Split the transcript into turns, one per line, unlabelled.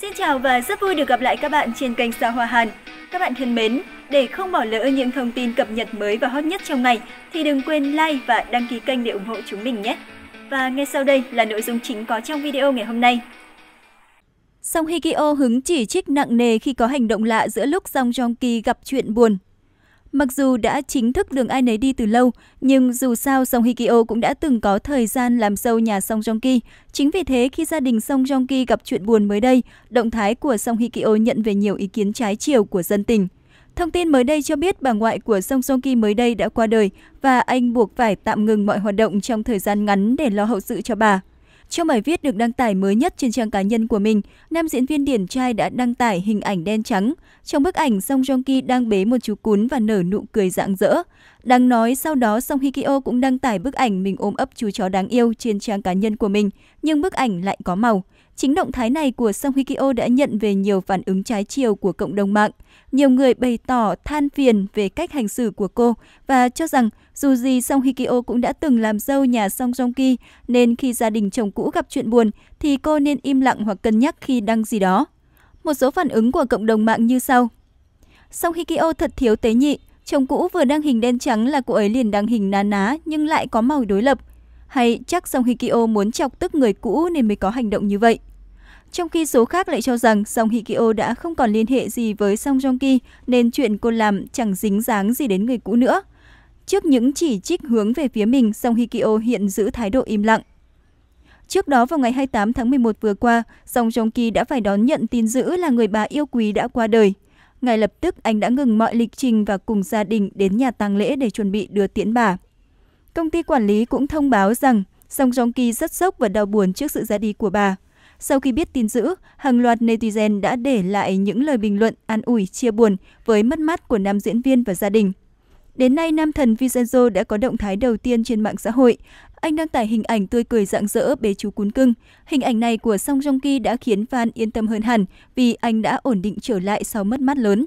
Xin chào và rất vui được gặp lại các bạn trên kênh Sao Hoa Hàn. Các bạn thân mến, để không bỏ lỡ những thông tin cập nhật mới và hot nhất trong ngày thì đừng quên like và đăng ký kênh để ủng hộ chúng mình nhé. Và ngay sau đây là nội dung chính có trong video ngày hôm nay. Song Hikio hứng chỉ trích nặng nề khi có hành động lạ giữa lúc Song Joong Ki gặp chuyện buồn Mặc dù đã chính thức đường ai nấy đi từ lâu, nhưng dù sao Song Hikyo cũng đã từng có thời gian làm sâu nhà Song Joong Ki. Chính vì thế khi gia đình Song Joong Ki gặp chuyện buồn mới đây, động thái của Song Hikyo nhận về nhiều ý kiến trái chiều của dân tình. Thông tin mới đây cho biết bà ngoại của Song Song Ki mới đây đã qua đời và anh buộc phải tạm ngừng mọi hoạt động trong thời gian ngắn để lo hậu sự cho bà. Trong bài viết được đăng tải mới nhất trên trang cá nhân của mình, nam diễn viên điển trai đã đăng tải hình ảnh đen trắng. Trong bức ảnh, Song Joong Ki đang bế một chú cún và nở nụ cười rạng rỡ. Đáng nói, sau đó Song Hye Kyo cũng đăng tải bức ảnh mình ôm ấp chú chó đáng yêu trên trang cá nhân của mình, nhưng bức ảnh lại có màu. Chính động thái này của Song Hye Kyo đã nhận về nhiều phản ứng trái chiều của cộng đồng mạng. Nhiều người bày tỏ than phiền về cách hành xử của cô và cho rằng dù gì Song Hye Kyo cũng đã từng làm dâu nhà Song Joong Ki nên khi gia đình chồng cũ gặp chuyện buồn thì cô nên im lặng hoặc cân nhắc khi đăng gì đó. Một số phản ứng của cộng đồng mạng như sau. Song Hye Kyo thật thiếu tế nhị, chồng cũ vừa đăng hình đen trắng là cô ấy liền đăng hình ná ná nhưng lại có màu đối lập. Hay chắc Song Hye Kyo muốn chọc tức người cũ nên mới có hành động như vậy? Trong khi số khác lại cho rằng Song Hye Kyo đã không còn liên hệ gì với Song Joong Ki nên chuyện cô làm chẳng dính dáng gì đến người cũ nữa. Trước những chỉ trích hướng về phía mình, Song Hye Kyo hiện giữ thái độ im lặng. Trước đó vào ngày 28 tháng 11 vừa qua, Song Joong Ki đã phải đón nhận tin dữ là người bà yêu quý đã qua đời. Ngay lập tức anh đã ngừng mọi lịch trình và cùng gia đình đến nhà tang lễ để chuẩn bị đưa tiễn bà. Công ty quản lý cũng thông báo rằng song Jong Ki rất sốc và đau buồn trước sự ra đi của bà. Sau khi biết tin dữ, hàng loạt netizen đã để lại những lời bình luận an ủi chia buồn với mất mát của nam diễn viên và gia đình. Đến nay, nam thần Vincenzo đã có động thái đầu tiên trên mạng xã hội. Anh đăng tải hình ảnh tươi cười rạng rỡ bế chú cún cưng. Hình ảnh này của Song Joong Ki đã khiến fan yên tâm hơn hẳn vì anh đã ổn định trở lại sau mất mát lớn.